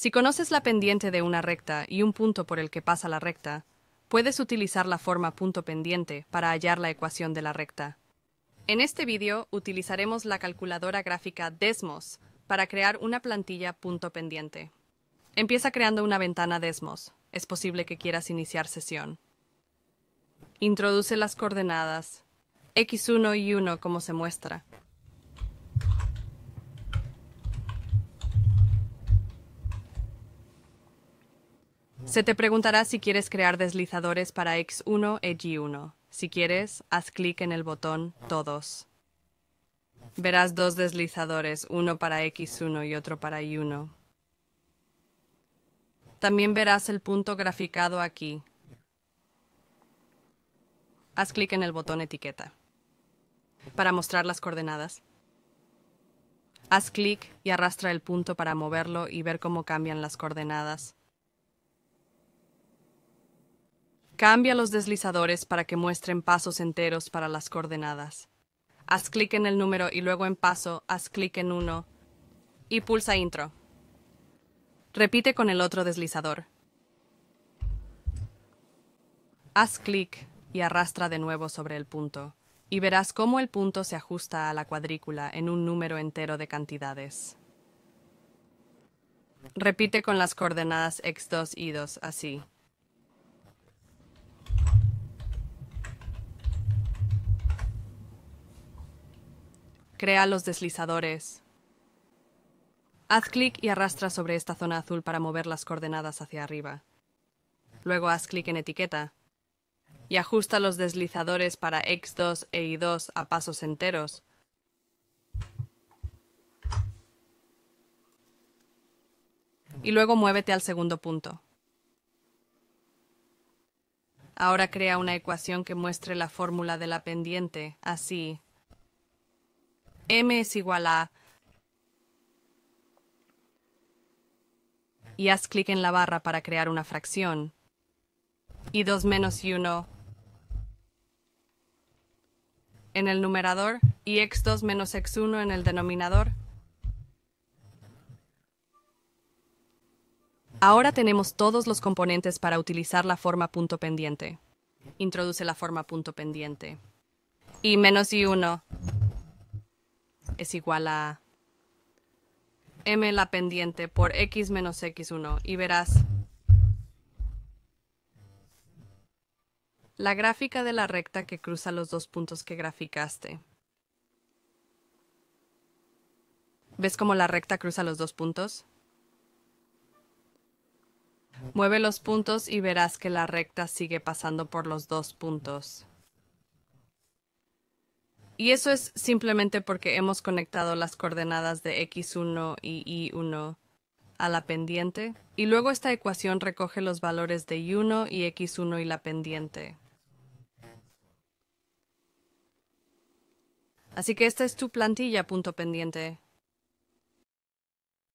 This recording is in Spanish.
Si conoces la pendiente de una recta y un punto por el que pasa la recta, puedes utilizar la forma punto pendiente para hallar la ecuación de la recta. En este vídeo utilizaremos la calculadora gráfica Desmos para crear una plantilla punto pendiente. Empieza creando una ventana Desmos. Es posible que quieras iniciar sesión. Introduce las coordenadas x1 y 1 como se muestra Se te preguntará si quieres crear deslizadores para X1 e Y1. Si quieres, haz clic en el botón Todos. Verás dos deslizadores, uno para X1 y otro para Y1. También verás el punto graficado aquí. Haz clic en el botón Etiqueta para mostrar las coordenadas. Haz clic y arrastra el punto para moverlo y ver cómo cambian las coordenadas. Cambia los deslizadores para que muestren pasos enteros para las coordenadas. Haz clic en el número y luego en paso, haz clic en 1 y pulsa intro. Repite con el otro deslizador. Haz clic y arrastra de nuevo sobre el punto, y verás cómo el punto se ajusta a la cuadrícula en un número entero de cantidades. Repite con las coordenadas x2, y2 así. Crea los deslizadores. Haz clic y arrastra sobre esta zona azul para mover las coordenadas hacia arriba. Luego haz clic en etiqueta y ajusta los deslizadores para X2 e Y2 a pasos enteros. Y luego muévete al segundo punto. Ahora crea una ecuación que muestre la fórmula de la pendiente, así m es igual a... Y haz clic en la barra para crear una fracción. Y 2 menos uno 1 en el numerador y x2 menos x1 en el denominador. Ahora tenemos todos los componentes para utilizar la forma punto pendiente. Introduce la forma punto pendiente. Y menos y 1 es igual a m la pendiente por x menos x1 y verás la gráfica de la recta que cruza los dos puntos que graficaste. ¿Ves cómo la recta cruza los dos puntos? Mueve los puntos y verás que la recta sigue pasando por los dos puntos. Y eso es simplemente porque hemos conectado las coordenadas de x1 y y1 a la pendiente, y luego esta ecuación recoge los valores de y1 y x1 y la pendiente. Así que esta es tu plantilla punto pendiente.